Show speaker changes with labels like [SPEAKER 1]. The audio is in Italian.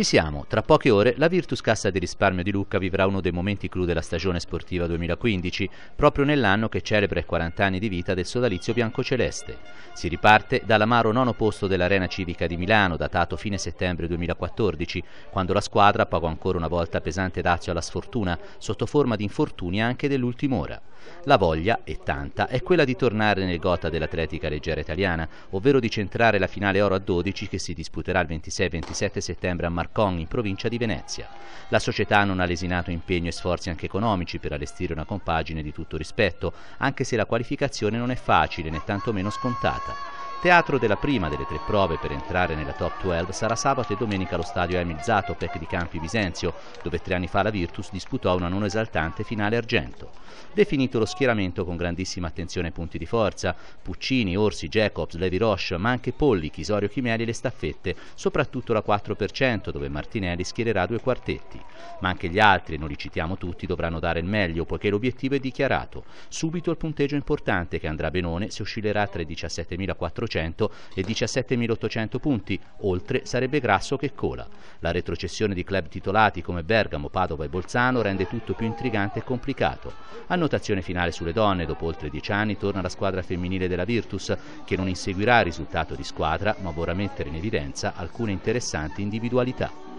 [SPEAKER 1] Ci siamo, tra poche ore la Virtus Cassa di risparmio di Lucca vivrà uno dei momenti clou della stagione sportiva 2015, proprio nell'anno che celebra i 40 anni di vita del sodalizio biancoceleste. Si riparte dall'amaro nono posto dell'Arena Civica di Milano, datato fine settembre 2014, quando la squadra pagò ancora una volta pesante dazio alla sfortuna, sotto forma di infortuni anche dell'ultima ora. La voglia, e tanta, è quella di tornare nel gota dell'atletica leggera italiana, ovvero di centrare la finale oro a 12 che si disputerà il 26-27 settembre a Marco Marcon in provincia di Venezia. La società non ha lesinato impegno e sforzi anche economici per allestire una compagine di tutto rispetto, anche se la qualificazione non è facile né tantomeno scontata. Teatro della prima delle tre prove per entrare nella top 12 sarà sabato e domenica allo stadio Emil Zatopek di Campi Bisenzio, dove tre anni fa la Virtus disputò una non esaltante finale argento. Definito lo schieramento con grandissima attenzione ai punti di forza, Puccini, Orsi, Jacobs, Levi Roche, ma anche Polli, Chisorio Chimeli e le staffette, soprattutto la 4% dove Martinelli schiererà due quartetti. Ma anche gli altri, non li citiamo tutti, dovranno dare il meglio poiché l'obiettivo è dichiarato. Subito il punteggio importante che andrà a Benone se oscillerà tra i 17.400 1.800 e 17.800 punti, oltre sarebbe Grasso che cola. La retrocessione di club titolati come Bergamo, Padova e Bolzano rende tutto più intrigante e complicato. Annotazione finale sulle donne, dopo oltre dieci anni torna la squadra femminile della Virtus, che non inseguirà risultato di squadra, ma vorrà mettere in evidenza alcune interessanti individualità.